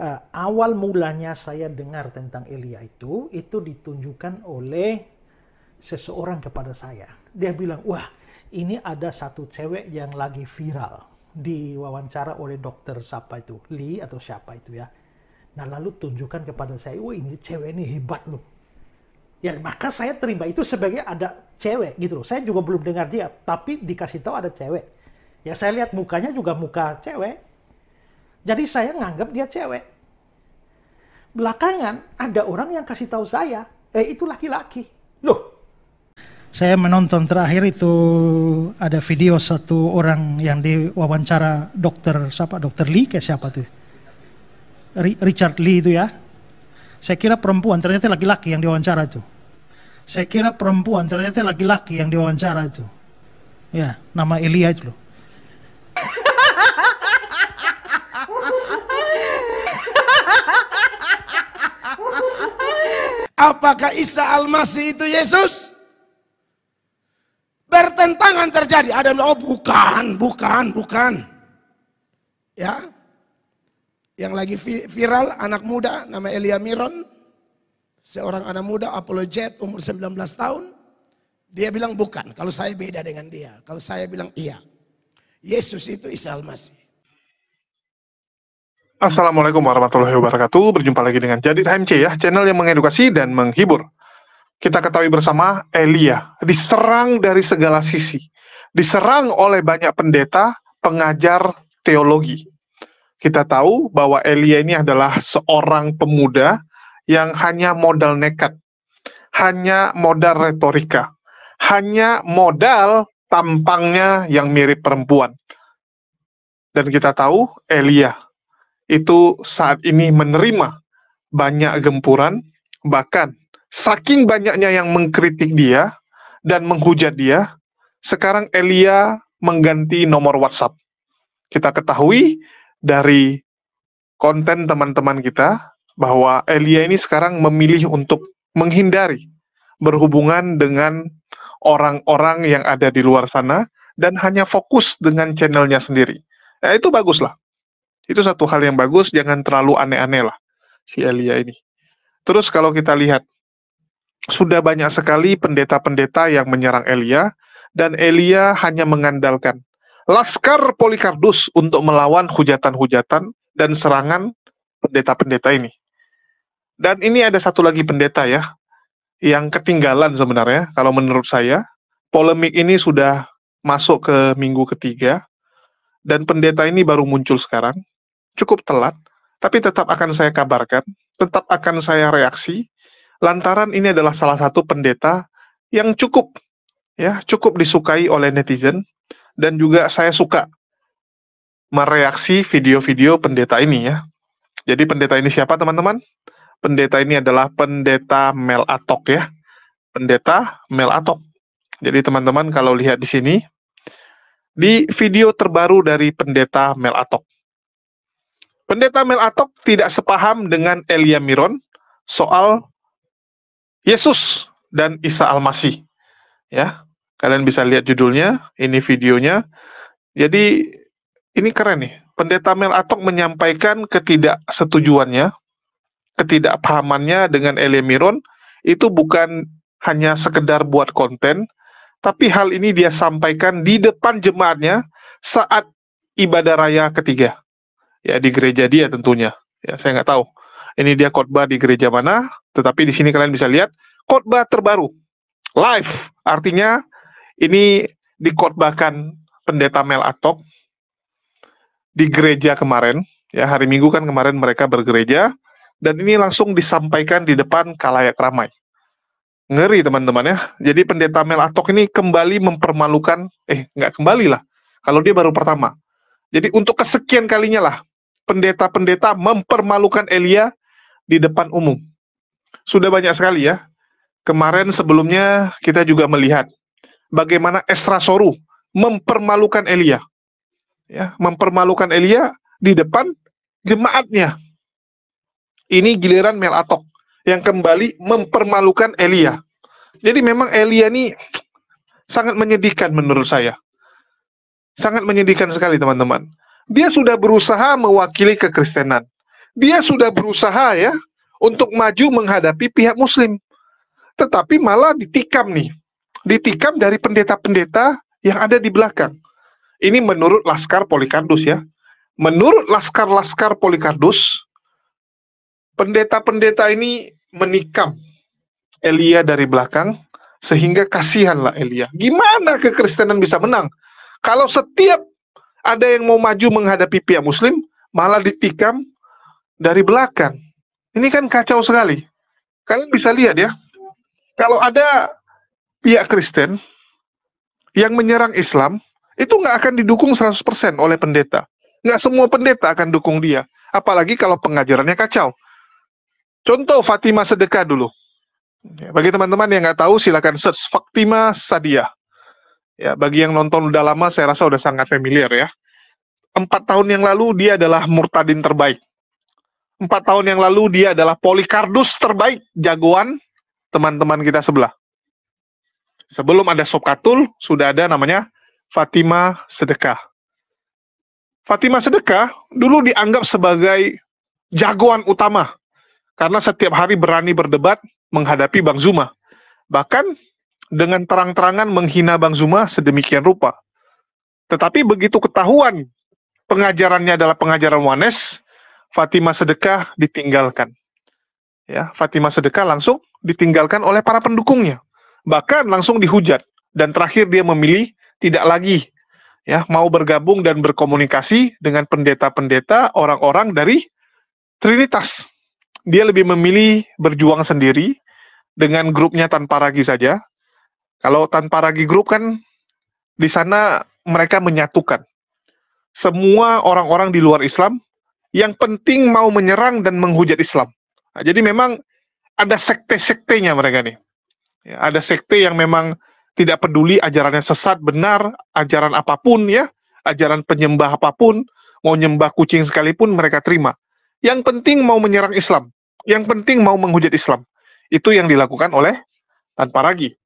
uh, awal mulanya saya dengar tentang Elia itu, itu ditunjukkan oleh seseorang kepada saya. Dia bilang, wah ini ada satu cewek yang lagi viral diwawancara oleh dokter siapa itu, Lee atau siapa itu ya. Nah lalu tunjukkan kepada saya, wah ini cewek ini hebat loh. Ya maka saya terima itu sebagai ada cewek gitu loh. Saya juga belum dengar dia, tapi dikasih tahu ada cewek. Ya saya lihat mukanya juga muka cewek. Jadi saya nganggap dia cewek. Belakangan ada orang yang kasih tahu saya, eh itu laki-laki. Loh. Saya menonton terakhir itu ada video satu orang yang diwawancara dokter siapa dokter Lee kayak siapa tuh Richard Lee itu ya saya kira perempuan ternyata laki-laki yang diwawancara itu. saya kira perempuan ternyata laki-laki yang diwawancara itu ya nama Elia itu loh Apakah Isa Al-Masih itu Yesus? Bertentangan terjadi. Ada yang oh bukan, bukan, bukan. Ya. Yang lagi viral, anak muda, nama Elia Miron. Seorang anak muda, apologet, umur 19 tahun. Dia bilang bukan, kalau saya beda dengan dia. Kalau saya bilang iya. Yesus itu Isa Al-Masih. Assalamualaikum warahmatullahi wabarakatuh. Berjumpa lagi dengan Jadid HMC ya, channel yang mengedukasi dan menghibur. Kita ketahui bersama Elia diserang dari segala sisi. Diserang oleh banyak pendeta, pengajar teologi. Kita tahu bahwa Elia ini adalah seorang pemuda yang hanya modal nekat, hanya modal retorika, hanya modal tampangnya yang mirip perempuan. Dan kita tahu Elia itu saat ini menerima banyak gempuran, bahkan saking banyaknya yang mengkritik dia dan menghujat dia, sekarang Elia mengganti nomor WhatsApp. Kita ketahui dari konten teman-teman kita bahwa Elia ini sekarang memilih untuk menghindari berhubungan dengan orang-orang yang ada di luar sana dan hanya fokus dengan channelnya sendiri. Ya, itu baguslah. Itu satu hal yang bagus, jangan terlalu aneh-aneh lah si Elia ini. Terus kalau kita lihat, sudah banyak sekali pendeta-pendeta yang menyerang Elia, dan Elia hanya mengandalkan Laskar Polikardus untuk melawan hujatan-hujatan dan serangan pendeta-pendeta ini. Dan ini ada satu lagi pendeta ya, yang ketinggalan sebenarnya kalau menurut saya. Polemik ini sudah masuk ke minggu ketiga, dan pendeta ini baru muncul sekarang cukup telat, tapi tetap akan saya kabarkan, tetap akan saya reaksi, lantaran ini adalah salah satu pendeta yang cukup, ya cukup disukai oleh netizen, dan juga saya suka mereaksi video-video pendeta ini ya. Jadi pendeta ini siapa teman-teman? Pendeta ini adalah pendeta Mel Atok ya. Pendeta Mel Atok. Jadi teman-teman kalau lihat di sini, di video terbaru dari pendeta Mel Atok. Pendeta Mel Atok tidak sepaham dengan Elia Miron soal Yesus dan Isa Al-Masih. Ya, kalian bisa lihat judulnya, ini videonya. Jadi ini keren nih. Pendeta Mel Atok menyampaikan ketidaksetujuannya, ketidakpahamannya dengan Elia Miron itu bukan hanya sekedar buat konten, tapi hal ini dia sampaikan di depan jemaatnya saat ibadah raya ketiga ya di gereja dia tentunya. Ya, saya nggak tahu. Ini dia khotbah di gereja mana, tetapi di sini kalian bisa lihat khotbah terbaru live. Artinya ini dikhotbahkan pendeta Mel Atok di gereja kemarin. Ya, hari Minggu kan kemarin mereka bergereja dan ini langsung disampaikan di depan kalayak ramai. Ngeri teman-teman ya. Jadi pendeta Mel Atok ini kembali mempermalukan, eh nggak kembali lah. Kalau dia baru pertama. Jadi untuk kesekian kalinya lah pendeta-pendeta mempermalukan Elia di depan umum. Sudah banyak sekali ya. Kemarin sebelumnya kita juga melihat bagaimana Esra Soru mempermalukan Elia. Ya, mempermalukan Elia di depan jemaatnya. Ini giliran Mel Atok yang kembali mempermalukan Elia. Jadi memang Elia ini sangat menyedihkan menurut saya. Sangat menyedihkan sekali teman-teman dia sudah berusaha mewakili kekristenan. Dia sudah berusaha ya untuk maju menghadapi pihak muslim. Tetapi malah ditikam nih. Ditikam dari pendeta-pendeta yang ada di belakang. Ini menurut Laskar Polikardus ya. Menurut Laskar-Laskar Polikardus, pendeta-pendeta ini menikam Elia dari belakang, sehingga kasihanlah Elia. Gimana kekristenan bisa menang? Kalau setiap ada yang mau maju menghadapi pihak muslim malah ditikam dari belakang. Ini kan kacau sekali. Kalian bisa lihat ya. Kalau ada pihak Kristen yang menyerang Islam, itu nggak akan didukung 100% oleh pendeta. Nggak semua pendeta akan dukung dia. Apalagi kalau pengajarannya kacau. Contoh Fatima Sedekah dulu. Ya, bagi teman-teman yang nggak tahu, silahkan search Fatima Sadia. Ya, bagi yang nonton udah lama, saya rasa udah sangat familiar ya empat tahun yang lalu dia adalah Murtadin terbaik. Empat tahun yang lalu dia adalah Polikardus terbaik jagoan teman-teman kita sebelah. Sebelum ada Sokatul, sudah ada namanya Fatima Sedekah. Fatima Sedekah dulu dianggap sebagai jagoan utama karena setiap hari berani berdebat menghadapi Bang Zuma. Bahkan dengan terang-terangan menghina Bang Zuma sedemikian rupa. Tetapi begitu ketahuan pengajarannya adalah pengajaran Wanes, Fatimah sedekah ditinggalkan. Ya, Fatimah sedekah langsung ditinggalkan oleh para pendukungnya. Bahkan langsung dihujat dan terakhir dia memilih tidak lagi ya mau bergabung dan berkomunikasi dengan pendeta-pendeta orang-orang dari Trinitas. Dia lebih memilih berjuang sendiri dengan grupnya tanpa ragi saja. Kalau tanpa ragi grup kan di sana mereka menyatukan semua orang-orang di luar Islam yang penting mau menyerang dan menghujat Islam. Nah, jadi memang ada sekte-sektenya mereka nih. Ya, ada sekte yang memang tidak peduli ajarannya sesat, benar, ajaran apapun ya, ajaran penyembah apapun, mau nyembah kucing sekalipun mereka terima. Yang penting mau menyerang Islam, yang penting mau menghujat Islam. Itu yang dilakukan oleh tanpa ragi.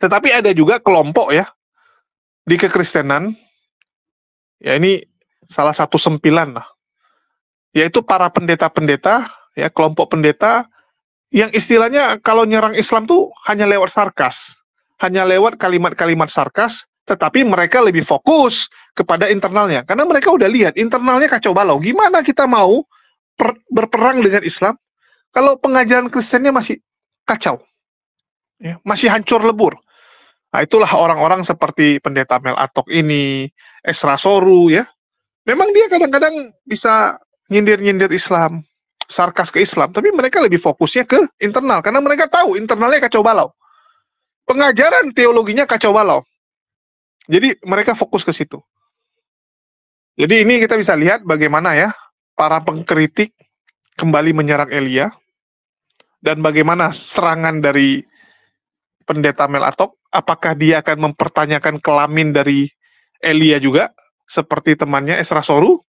Tetapi ada juga kelompok ya di kekristenan Ya ini salah satu sempilan lah. Yaitu para pendeta-pendeta, ya kelompok pendeta yang istilahnya kalau nyerang Islam tuh hanya lewat sarkas, hanya lewat kalimat-kalimat sarkas, tetapi mereka lebih fokus kepada internalnya karena mereka udah lihat internalnya kacau balau. Gimana kita mau per, berperang dengan Islam kalau pengajaran Kristennya masih kacau? Ya, masih hancur lebur. Nah, itulah orang-orang seperti pendeta Mel Atok ini, Esra Soru ya. Memang dia kadang-kadang bisa nyindir-nyindir Islam, sarkas ke Islam, tapi mereka lebih fokusnya ke internal karena mereka tahu internalnya kacau balau. Pengajaran teologinya kacau balau. Jadi mereka fokus ke situ. Jadi ini kita bisa lihat bagaimana ya para pengkritik kembali menyerang Elia dan bagaimana serangan dari pendeta Melatok apakah dia akan mempertanyakan kelamin dari Elia juga seperti temannya Esra Soru?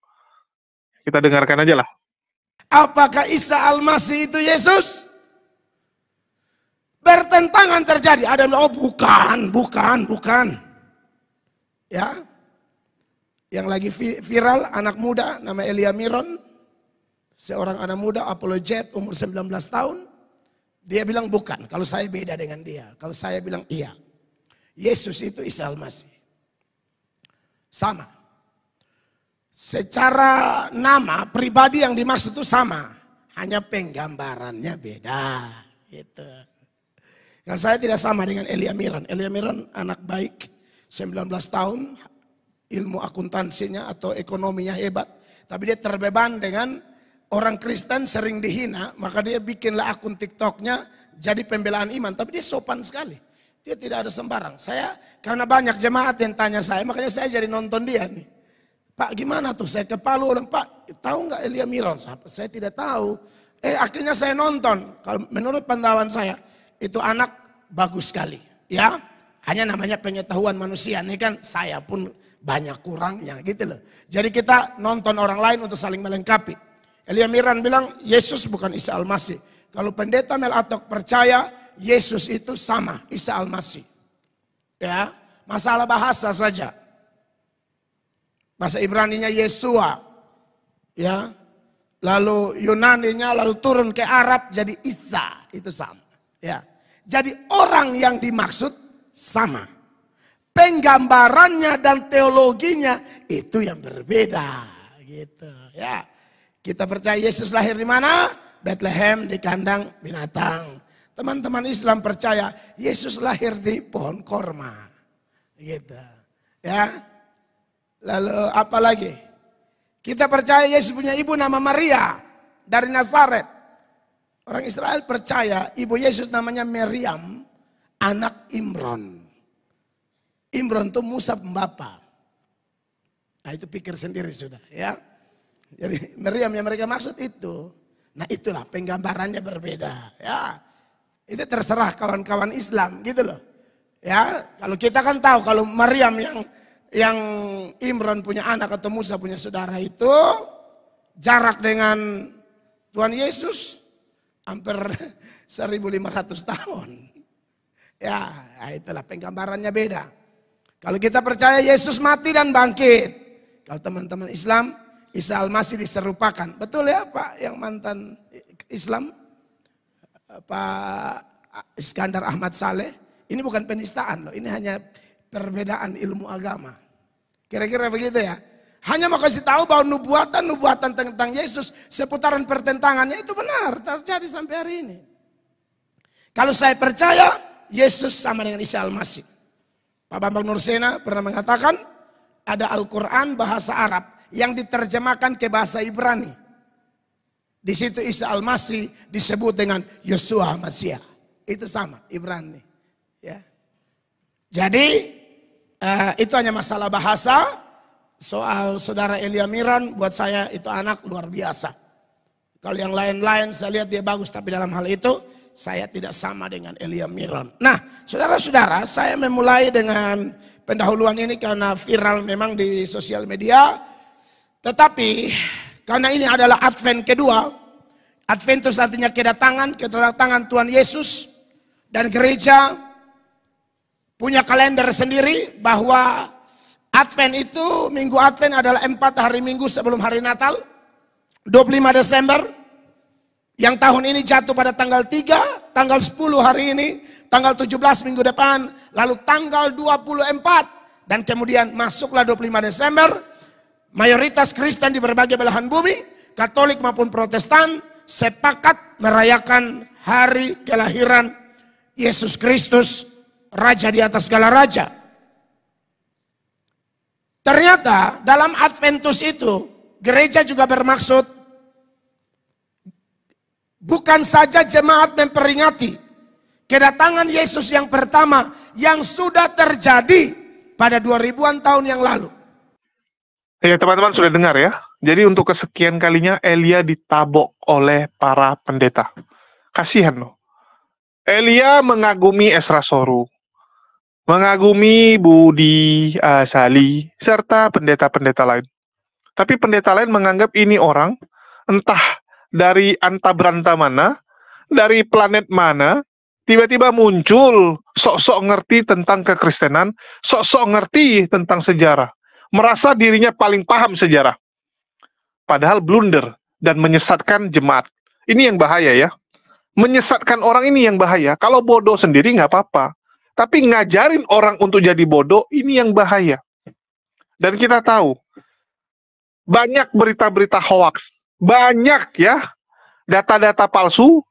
Kita dengarkan aja lah. Apakah Isa Al-Masih itu Yesus? Bertentangan terjadi. Ada yang oh bukan, bukan, bukan. Ya. Yang lagi viral, anak muda, nama Elia Miron. Seorang anak muda, Apollo Jet umur 19 tahun. Dia bilang bukan, kalau saya beda dengan dia. Kalau saya bilang iya. Yesus itu Isa Al-Masih. Sama. Secara nama pribadi yang dimaksud itu sama, hanya penggambarannya beda gitu. Nah, saya tidak sama dengan Elia Miran. Elia Miran anak baik, 19 tahun, ilmu akuntansinya atau ekonominya hebat, tapi dia terbeban dengan orang Kristen sering dihina, maka dia bikinlah akun TikToknya jadi pembelaan iman, tapi dia sopan sekali. Dia tidak ada sembarang. Saya karena banyak jemaat yang tanya saya, makanya saya jadi nonton dia nih. Pak gimana tuh? Saya ke orang Pak tahu nggak Elia Miron? Saya tidak tahu. Eh akhirnya saya nonton. Kalau menurut pandangan saya itu anak bagus sekali, ya. Hanya namanya pengetahuan manusia. Ini kan saya pun banyak kurangnya gitu loh. Jadi kita nonton orang lain untuk saling melengkapi. Elia Miran bilang Yesus bukan Isa Almasih. Kalau pendeta Melatok percaya Yesus itu sama, Isa Al-Masih. Ya, masalah bahasa saja. Bahasa Ibrani-nya Yesua. Ya. Lalu Yunani-nya lalu turun ke Arab jadi Isa, itu sama. Ya. Jadi orang yang dimaksud sama. Penggambarannya dan teologinya itu yang berbeda gitu ya. Kita percaya Yesus lahir di mana? Bethlehem di kandang binatang teman-teman Islam percaya Yesus lahir di pohon korma. Gitu. Ya. Lalu apa lagi? Kita percaya Yesus punya ibu nama Maria dari Nazaret. Orang Israel percaya ibu Yesus namanya Meriam, anak Imron. Imron itu Musa pembapa. Nah itu pikir sendiri sudah ya. Jadi Meriam yang mereka maksud itu. Nah itulah penggambarannya berbeda ya. Itu terserah kawan-kawan Islam gitu loh. Ya, kalau kita kan tahu kalau Maryam yang yang Imran punya anak atau Musa punya saudara itu jarak dengan Tuhan Yesus hampir 1500 tahun. Ya, nah, itulah penggambarannya beda. Kalau kita percaya Yesus mati dan bangkit. Kalau teman-teman Islam, Isa Al-Masih diserupakan. Betul ya Pak yang mantan Islam? Pak Iskandar Ahmad Saleh, ini bukan penistaan loh, ini hanya perbedaan ilmu agama. Kira-kira begitu ya. Hanya mau kasih tahu bahwa nubuatan-nubuatan tentang Yesus seputaran pertentangannya itu benar terjadi sampai hari ini. Kalau saya percaya Yesus sama dengan Isa Al-Masih. Pak Bambang Nursena pernah mengatakan ada Al-Quran bahasa Arab yang diterjemahkan ke bahasa Ibrani. Di situ Isa Al-Masih disebut dengan Yosua Masia. Itu sama Ibrani. Ya. Jadi uh, itu hanya masalah bahasa. Soal saudara Elia Miran buat saya itu anak luar biasa. Kalau yang lain-lain saya lihat dia bagus tapi dalam hal itu saya tidak sama dengan Elia Miran. Nah saudara-saudara saya memulai dengan pendahuluan ini karena viral memang di sosial media. Tetapi karena ini adalah Advent kedua. Advent Adventus artinya kedatangan, kedatangan Tuhan Yesus. Dan gereja punya kalender sendiri bahwa Advent itu, minggu Advent adalah empat hari minggu sebelum hari Natal. 25 Desember, yang tahun ini jatuh pada tanggal 3, tanggal 10 hari ini, tanggal 17 minggu depan, lalu tanggal 24 dan kemudian masuklah 25 Desember mayoritas Kristen di berbagai belahan bumi, Katolik maupun Protestan, sepakat merayakan hari kelahiran Yesus Kristus, Raja di atas segala raja. Ternyata dalam Adventus itu, gereja juga bermaksud bukan saja jemaat memperingati kedatangan Yesus yang pertama yang sudah terjadi pada 2000-an tahun yang lalu. Ya teman-teman sudah dengar ya. Jadi untuk kesekian kalinya Elia ditabok oleh para pendeta. Kasihan loh. Elia mengagumi Esra Soru, mengagumi Budi uh, Sali, serta pendeta-pendeta lain. Tapi pendeta lain menganggap ini orang entah dari antabranta mana, dari planet mana, tiba-tiba muncul sok-sok ngerti tentang kekristenan, sok-sok ngerti tentang sejarah merasa dirinya paling paham sejarah. Padahal blunder dan menyesatkan jemaat. Ini yang bahaya ya. Menyesatkan orang ini yang bahaya. Kalau bodoh sendiri nggak apa-apa. Tapi ngajarin orang untuk jadi bodoh, ini yang bahaya. Dan kita tahu, banyak berita-berita hoax. Banyak ya, data-data palsu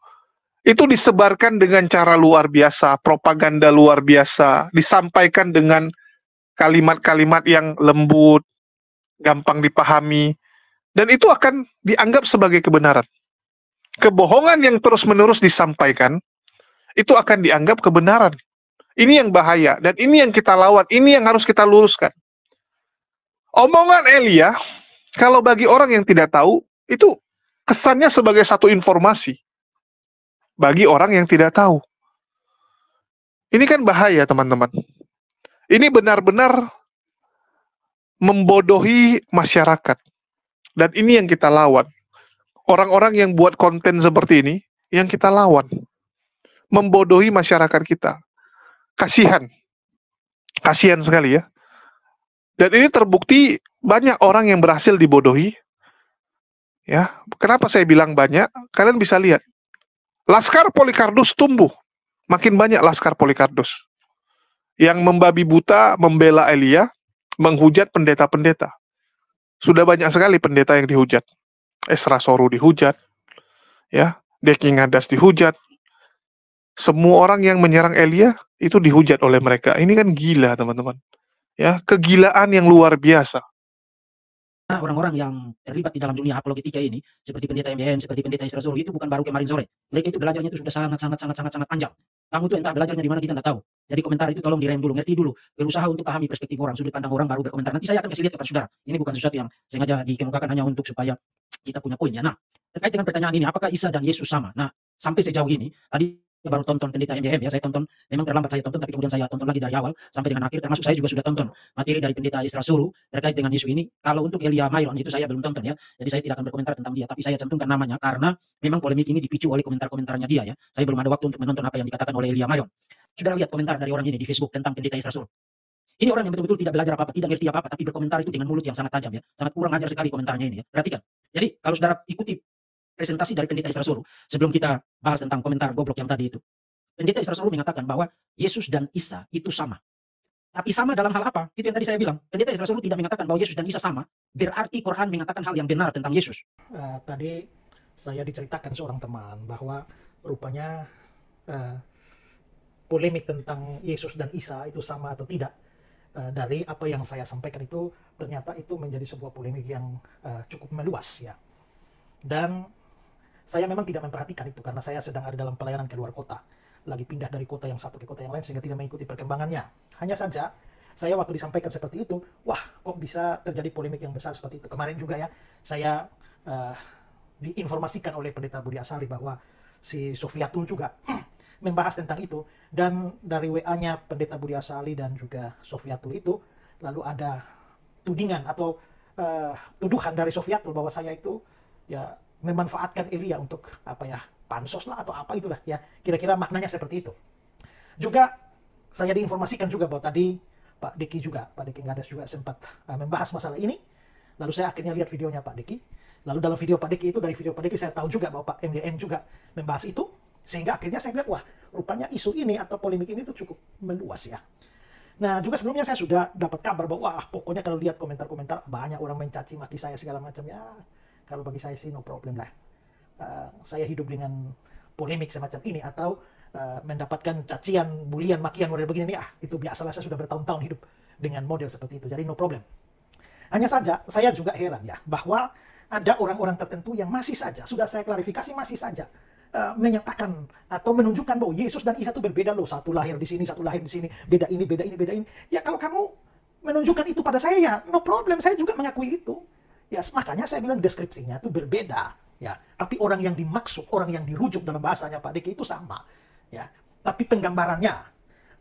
itu disebarkan dengan cara luar biasa, propaganda luar biasa, disampaikan dengan kalimat-kalimat yang lembut, gampang dipahami, dan itu akan dianggap sebagai kebenaran. Kebohongan yang terus-menerus disampaikan itu akan dianggap kebenaran. Ini yang bahaya dan ini yang kita lawan, ini yang harus kita luruskan. Omongan Elia, kalau bagi orang yang tidak tahu, itu kesannya sebagai satu informasi bagi orang yang tidak tahu. Ini kan bahaya, teman-teman. Ini benar-benar membodohi masyarakat. Dan ini yang kita lawan. Orang-orang yang buat konten seperti ini, yang kita lawan. Membodohi masyarakat kita. Kasihan. Kasihan sekali ya. Dan ini terbukti banyak orang yang berhasil dibodohi. Ya, kenapa saya bilang banyak? Kalian bisa lihat. Laskar Polikardus tumbuh. Makin banyak Laskar Polikardus yang membabi buta membela Elia, menghujat pendeta-pendeta. Sudah banyak sekali pendeta yang dihujat. Esra Soru dihujat, ya, Dekingadas dihujat. Semua orang yang menyerang Elia itu dihujat oleh mereka. Ini kan gila, teman-teman. Ya, kegilaan yang luar biasa orang-orang yang terlibat di dalam dunia apologetika ini seperti pendeta MBM, seperti pendeta esra soru itu bukan baru kemarin sore. Mereka itu belajarnya itu sudah sangat sangat sangat sangat sangat panjang. Kamu tuh entah belajarnya di mana kita nggak tahu. Jadi komentar itu tolong direm dulu, ngerti dulu, berusaha untuk pahami perspektif orang, sudut pandang orang baru berkomentar. Nanti saya akan kasih lihat kepada saudara. Ini bukan sesuatu yang sengaja dikemukakan hanya untuk supaya kita punya ya Nah, terkait dengan pertanyaan ini, apakah Isa dan Yesus sama? Nah, sampai sejauh ini tadi baru tonton pendeta MDM ya saya tonton memang terlambat saya tonton tapi kemudian saya tonton lagi dari awal sampai dengan akhir termasuk saya juga sudah tonton materi dari pendeta Isra Suru terkait dengan isu ini kalau untuk Elia Myron itu saya belum tonton ya jadi saya tidak akan berkomentar tentang dia tapi saya cantumkan namanya karena memang polemik ini dipicu oleh komentar-komentarnya dia ya saya belum ada waktu untuk menonton apa yang dikatakan oleh Elia Myron sudah lihat komentar dari orang ini di Facebook tentang pendeta Isra Suru ini orang yang betul-betul tidak belajar apa-apa, tidak ngerti apa-apa, tapi berkomentar itu dengan mulut yang sangat tajam ya. Sangat kurang ajar sekali komentarnya ini ya. Perhatikan. Jadi kalau saudara ikuti presentasi dari pendeta Israel Suru sebelum kita bahas tentang komentar goblok yang tadi itu. Pendeta Israel Suru mengatakan bahwa Yesus dan Isa itu sama. Tapi sama dalam hal apa? Itu yang tadi saya bilang. Pendeta Israel Suru tidak mengatakan bahwa Yesus dan Isa sama. Berarti Quran mengatakan hal yang benar tentang Yesus. Uh, tadi saya diceritakan seorang teman bahwa rupanya uh, polemik tentang Yesus dan Isa itu sama atau tidak uh, dari apa yang saya sampaikan itu ternyata itu menjadi sebuah polemik yang uh, cukup meluas ya. Dan saya memang tidak memperhatikan itu karena saya sedang ada dalam pelayanan ke luar kota. Lagi pindah dari kota yang satu ke kota yang lain sehingga tidak mengikuti perkembangannya. Hanya saja, saya waktu disampaikan seperti itu, wah kok bisa terjadi polemik yang besar seperti itu. Kemarin juga ya, saya uh, diinformasikan oleh pendeta Budi Asari bahwa si Sofiatul juga membahas tentang itu dan dari WA-nya pendeta Budi Asari dan juga Sofiatul itu lalu ada tudingan atau uh, tuduhan dari Sofiatul bahwa saya itu ya memanfaatkan Elia untuk apa ya pansos lah atau apa itulah ya kira-kira maknanya seperti itu juga saya diinformasikan juga bahwa tadi Pak Diki juga Pak Diki ada juga sempat uh, membahas masalah ini lalu saya akhirnya lihat videonya Pak Diki lalu dalam video Pak Diki itu dari video Pak Diki saya tahu juga bahwa Pak MDM juga membahas itu sehingga akhirnya saya lihat wah rupanya isu ini atau polemik ini itu cukup meluas ya Nah, juga sebelumnya saya sudah dapat kabar bahwa wah, pokoknya kalau lihat komentar-komentar banyak orang mencaci maki saya segala macam ya. Kalau bagi saya sih no problem lah. Uh, saya hidup dengan polemik semacam ini atau uh, mendapatkan cacian, bulian, makian model begini nih, ah itu biasalah saya sudah bertahun-tahun hidup dengan model seperti itu. Jadi no problem. Hanya saja saya juga heran ya bahwa ada orang-orang tertentu yang masih saja sudah saya klarifikasi masih saja uh, menyatakan atau menunjukkan bahwa Yesus dan Isa itu berbeda loh satu lahir di sini satu lahir di sini beda ini beda ini beda ini ya kalau kamu menunjukkan itu pada saya ya no problem saya juga mengakui itu Ya, makanya saya bilang deskripsinya itu berbeda. Ya, tapi orang yang dimaksud, orang yang dirujuk dalam bahasanya Pak Diki itu sama. Ya, tapi penggambarannya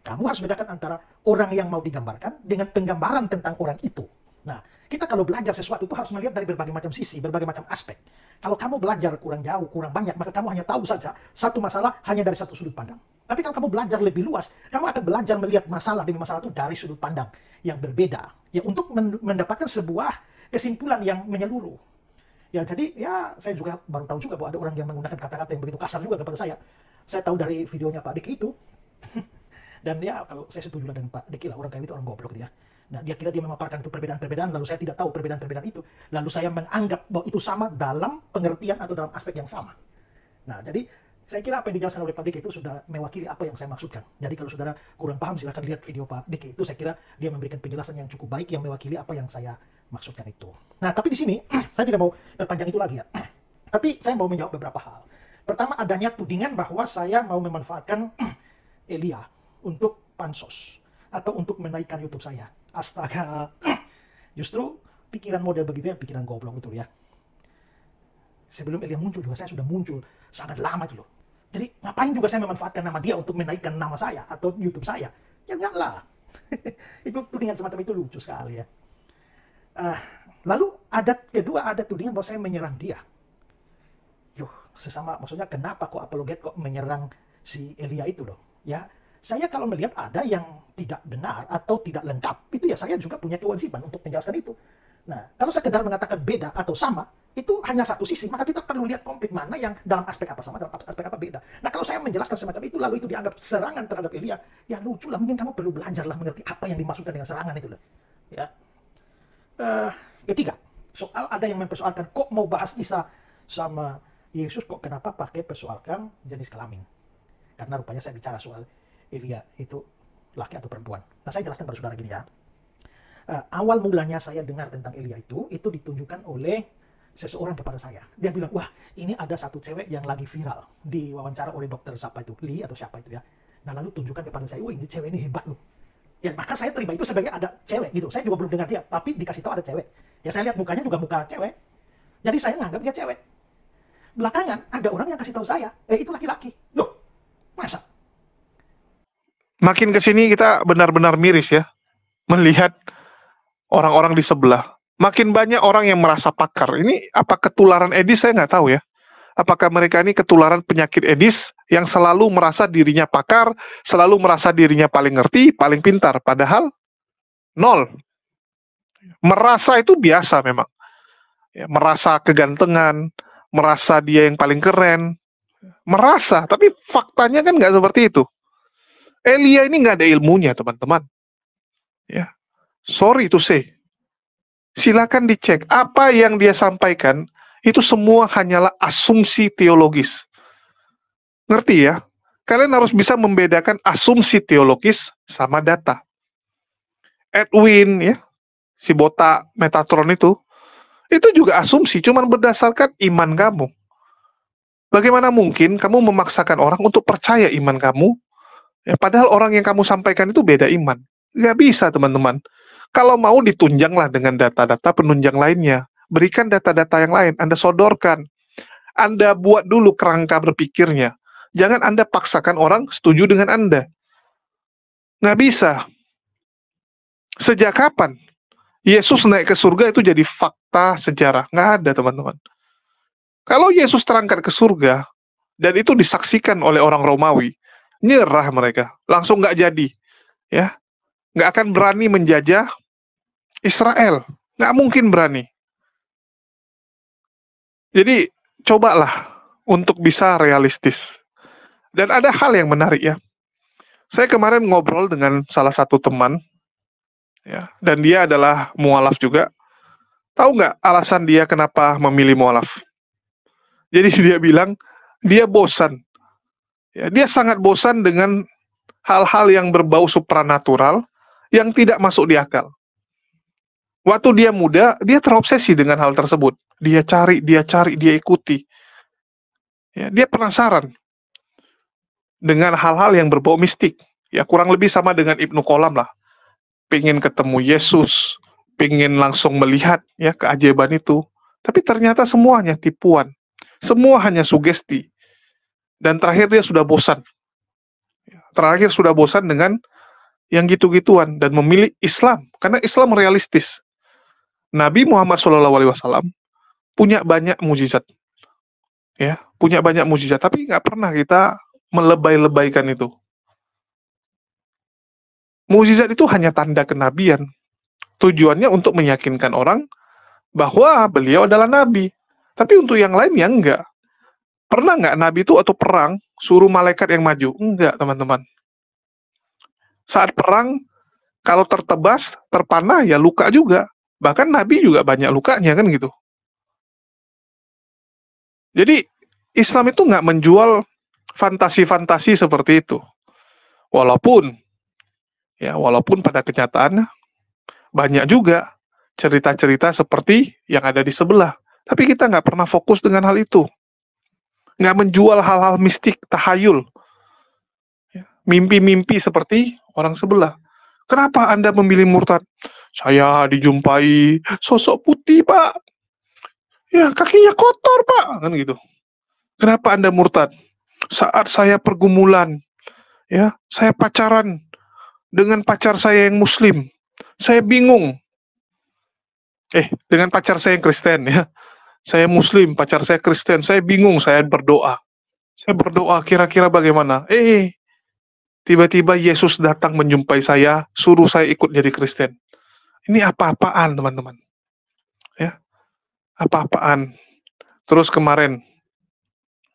kamu harus bedakan antara orang yang mau digambarkan dengan penggambaran tentang orang itu. Nah, kita kalau belajar sesuatu itu harus melihat dari berbagai macam sisi, berbagai macam aspek. Kalau kamu belajar kurang jauh, kurang banyak, maka kamu hanya tahu saja satu masalah hanya dari satu sudut pandang. Tapi kalau kamu belajar lebih luas, kamu akan belajar melihat masalah demi masalah itu dari sudut pandang yang berbeda. Ya, untuk mendapatkan sebuah kesimpulan yang menyeluruh. Ya jadi ya saya juga baru tahu juga bahwa ada orang yang menggunakan kata-kata yang begitu kasar juga kepada saya. Saya tahu dari videonya Pak Diki itu. Dan ya kalau saya setuju dengan Pak Diki lah orang kayak itu orang goblok dia. Gitu ya. Nah, dia kira dia memaparkan itu perbedaan-perbedaan, lalu saya tidak tahu perbedaan-perbedaan itu. Lalu saya menganggap bahwa itu sama dalam pengertian atau dalam aspek yang sama. Nah, jadi saya kira apa yang dijelaskan oleh Pak Diki itu sudah mewakili apa yang saya maksudkan. Jadi kalau saudara kurang paham silahkan lihat video Pak Diki itu. Saya kira dia memberikan penjelasan yang cukup baik yang mewakili apa yang saya maksudkan itu. Nah, tapi di sini saya tidak mau berpanjang itu lagi ya. tapi saya mau menjawab beberapa hal. Pertama adanya tudingan bahwa saya mau memanfaatkan Elia untuk pansos atau untuk menaikkan YouTube saya. Astaga. Justru pikiran model begitu ya, pikiran goblok itu ya. Sebelum Elia muncul juga saya sudah muncul sangat lama itu loh. Jadi ngapain juga saya memanfaatkan nama dia untuk menaikkan nama saya atau YouTube saya? Ya enggak lah. itu tudingan semacam itu lucu sekali ya. Uh, lalu adat kedua ada tudingan bahwa saya menyerang dia. Loh, sesama maksudnya kenapa kok apologet kok menyerang si Elia itu loh? Ya, saya kalau melihat ada yang tidak benar atau tidak lengkap, itu ya saya juga punya kewajiban untuk menjelaskan itu. Nah, kalau sekedar mengatakan beda atau sama, itu hanya satu sisi, maka kita perlu lihat komplit mana yang dalam aspek apa sama, dalam aspek apa beda. Nah, kalau saya menjelaskan semacam itu, lalu itu dianggap serangan terhadap Elia, ya lucu lah, mungkin kamu perlu belajar lah mengerti apa yang dimaksudkan dengan serangan itu. loh, Ya, uh, ketiga, soal ada yang mempersoalkan kok mau bahas Isa sama Yesus kok kenapa pakai persoalkan jenis kelamin? Karena rupanya saya bicara soal Elia itu laki atau perempuan. Nah saya jelaskan pada saudara gini ya. Uh, awal mulanya saya dengar tentang Elia itu, itu ditunjukkan oleh seseorang kepada saya. Dia bilang, wah ini ada satu cewek yang lagi viral diwawancara oleh dokter siapa itu, Lee atau siapa itu ya. Nah lalu tunjukkan kepada saya, wah ini cewek ini hebat loh ya maka saya terima itu sebagai ada cewek gitu saya juga belum dengar dia tapi dikasih tahu ada cewek ya saya lihat mukanya juga muka cewek jadi saya nganggap dia cewek belakangan ada orang yang kasih tahu saya eh itu laki-laki loh masa makin kesini kita benar-benar miris ya melihat orang-orang di sebelah makin banyak orang yang merasa pakar ini apa ketularan Edi saya nggak tahu ya apakah mereka ini ketularan penyakit edis yang selalu merasa dirinya pakar, selalu merasa dirinya paling ngerti, paling pintar, padahal nol. Merasa itu biasa memang. Ya, merasa kegantengan, merasa dia yang paling keren, merasa, tapi faktanya kan nggak seperti itu. Elia ini nggak ada ilmunya, teman-teman. Ya, sorry to say. Silakan dicek apa yang dia sampaikan itu semua hanyalah asumsi teologis. Ngerti ya? Kalian harus bisa membedakan asumsi teologis sama data. Edwin ya, si botak Metatron itu, itu juga asumsi, cuman berdasarkan iman kamu. Bagaimana mungkin kamu memaksakan orang untuk percaya iman kamu, ya, padahal orang yang kamu sampaikan itu beda iman. Gak bisa, teman-teman. Kalau mau ditunjanglah dengan data-data penunjang lainnya berikan data-data yang lain, Anda sodorkan. Anda buat dulu kerangka berpikirnya. Jangan Anda paksakan orang setuju dengan Anda. Nggak bisa. Sejak kapan Yesus naik ke surga itu jadi fakta sejarah? Nggak ada, teman-teman. Kalau Yesus terangkat ke surga, dan itu disaksikan oleh orang Romawi, nyerah mereka. Langsung nggak jadi. ya Nggak akan berani menjajah Israel. Nggak mungkin berani. Jadi cobalah untuk bisa realistis. Dan ada hal yang menarik ya. Saya kemarin ngobrol dengan salah satu teman, ya, dan dia adalah mualaf juga. Tahu nggak alasan dia kenapa memilih mualaf? Jadi dia bilang dia bosan. Ya, dia sangat bosan dengan hal-hal yang berbau supranatural yang tidak masuk di akal. Waktu dia muda, dia terobsesi dengan hal tersebut. Dia cari, dia cari, dia ikuti. Ya, dia penasaran dengan hal-hal yang berbau mistik. Ya kurang lebih sama dengan Ibnu Kolam lah. Pengen ketemu Yesus, pengen langsung melihat ya keajaiban itu. Tapi ternyata semuanya tipuan. Semua hanya sugesti. Dan terakhir dia sudah bosan. Ya, terakhir sudah bosan dengan yang gitu-gituan dan memilih Islam karena Islam realistis. Nabi Muhammad SAW punya banyak mujizat ya punya banyak mujizat tapi nggak pernah kita melebay-lebaikan itu mujizat itu hanya tanda kenabian tujuannya untuk meyakinkan orang bahwa beliau adalah nabi tapi untuk yang lain ya enggak pernah nggak nabi itu atau perang suruh malaikat yang maju enggak teman-teman saat perang kalau tertebas terpanah ya luka juga bahkan nabi juga banyak lukanya kan gitu jadi Islam itu nggak menjual fantasi-fantasi seperti itu. Walaupun ya walaupun pada kenyataannya banyak juga cerita-cerita seperti yang ada di sebelah. Tapi kita nggak pernah fokus dengan hal itu. Nggak menjual hal-hal mistik, tahayul. Ya, mimpi-mimpi seperti orang sebelah. Kenapa Anda memilih murtad? Saya dijumpai sosok putih, Pak ya kakinya kotor pak kan gitu kenapa anda murtad saat saya pergumulan ya saya pacaran dengan pacar saya yang muslim saya bingung eh dengan pacar saya yang Kristen ya saya muslim pacar saya Kristen saya bingung saya berdoa saya berdoa kira-kira bagaimana eh tiba-tiba Yesus datang menjumpai saya suruh saya ikut jadi Kristen ini apa-apaan teman-teman apa-apaan. Terus kemarin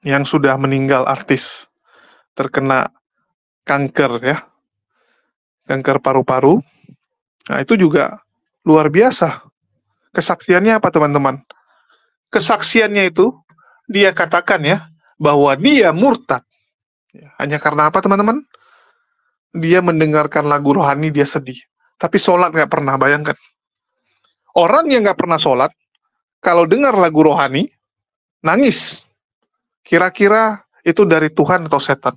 yang sudah meninggal artis terkena kanker ya, kanker paru-paru. Nah itu juga luar biasa. Kesaksiannya apa teman-teman? Kesaksiannya itu dia katakan ya bahwa dia murtad. Ya, hanya karena apa teman-teman? Dia mendengarkan lagu rohani dia sedih. Tapi sholat nggak pernah, bayangkan. Orang yang nggak pernah sholat, kalau dengar lagu rohani, nangis. Kira-kira itu dari Tuhan atau setan?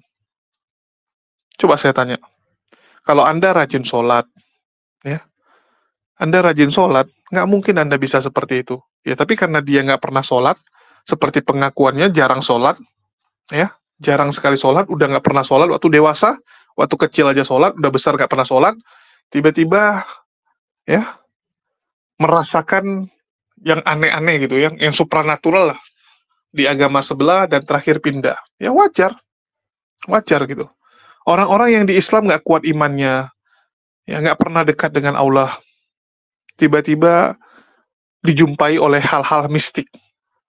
Coba saya tanya. Kalau Anda rajin sholat, ya, Anda rajin sholat, nggak mungkin Anda bisa seperti itu. Ya, tapi karena dia nggak pernah sholat, seperti pengakuannya jarang sholat, ya, jarang sekali sholat, udah nggak pernah sholat waktu dewasa, waktu kecil aja sholat, udah besar nggak pernah sholat, tiba-tiba, ya, merasakan yang aneh-aneh gitu, yang yang supranatural lah di agama sebelah dan terakhir pindah. Ya wajar, wajar gitu. Orang-orang yang di Islam nggak kuat imannya, ya nggak pernah dekat dengan Allah, tiba-tiba dijumpai oleh hal-hal mistik,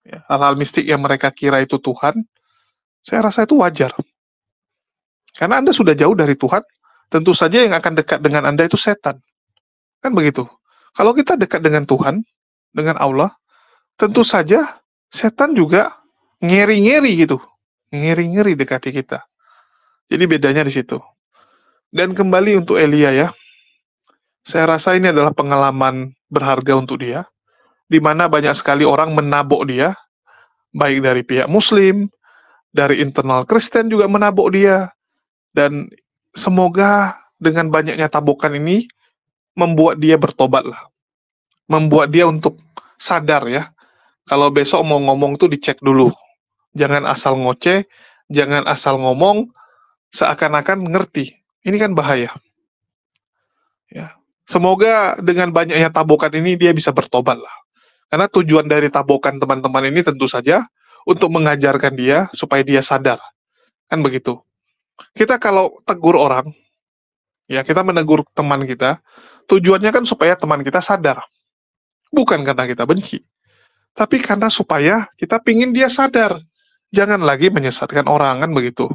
ya, hal-hal mistik yang mereka kira itu Tuhan. Saya rasa itu wajar, karena Anda sudah jauh dari Tuhan, tentu saja yang akan dekat dengan Anda itu setan. Kan begitu. Kalau kita dekat dengan Tuhan, dengan Allah, tentu ya. saja setan juga ngeri-ngeri gitu. Ngeri-ngeri dekati kita. Jadi bedanya di situ. Dan kembali untuk Elia ya. Saya rasa ini adalah pengalaman berharga untuk dia. Di mana banyak sekali orang menabok dia. Baik dari pihak muslim, dari internal Kristen juga menabok dia. Dan semoga dengan banyaknya tabokan ini membuat dia bertobat lah membuat dia untuk sadar ya kalau besok mau ngomong tuh dicek dulu jangan asal ngoceh jangan asal ngomong seakan-akan ngerti ini kan bahaya ya semoga dengan banyaknya tabokan ini dia bisa bertobat lah karena tujuan dari tabokan teman-teman ini tentu saja untuk mengajarkan dia supaya dia sadar kan begitu kita kalau tegur orang ya kita menegur teman kita tujuannya kan supaya teman kita sadar Bukan karena kita benci, tapi karena supaya kita pingin dia sadar. Jangan lagi menyesatkan orang, kan begitu.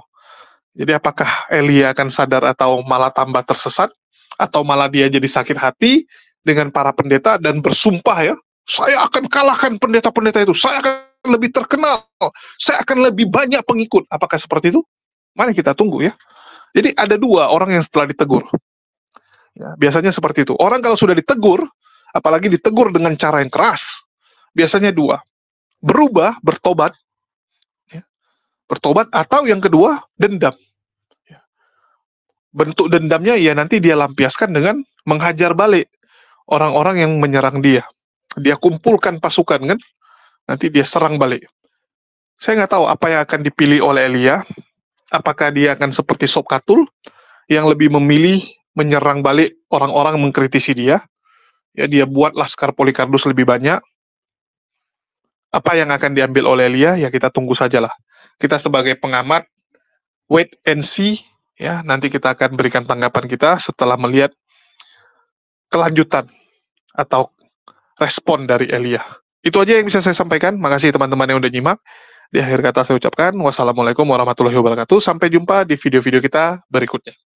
Jadi apakah Elia akan sadar atau malah tambah tersesat? Atau malah dia jadi sakit hati dengan para pendeta dan bersumpah ya, saya akan kalahkan pendeta-pendeta itu, saya akan lebih terkenal, saya akan lebih banyak pengikut. Apakah seperti itu? Mari kita tunggu ya. Jadi ada dua orang yang setelah ditegur. Ya, biasanya seperti itu. Orang kalau sudah ditegur, apalagi ditegur dengan cara yang keras. Biasanya dua, berubah, bertobat, ya. bertobat atau yang kedua dendam. Ya. Bentuk dendamnya ya nanti dia lampiaskan dengan menghajar balik orang-orang yang menyerang dia. Dia kumpulkan pasukan kan, nanti dia serang balik. Saya nggak tahu apa yang akan dipilih oleh Elia. Apakah dia akan seperti Sobkatul yang lebih memilih menyerang balik orang-orang mengkritisi dia, ya dia buat Laskar Polikardus lebih banyak. Apa yang akan diambil oleh Elia ya kita tunggu sajalah. Kita sebagai pengamat wait and see ya nanti kita akan berikan tanggapan kita setelah melihat kelanjutan atau respon dari Elia. Itu aja yang bisa saya sampaikan. Makasih teman-teman yang udah nyimak. Di akhir kata saya ucapkan wassalamualaikum warahmatullahi wabarakatuh. Sampai jumpa di video-video kita berikutnya.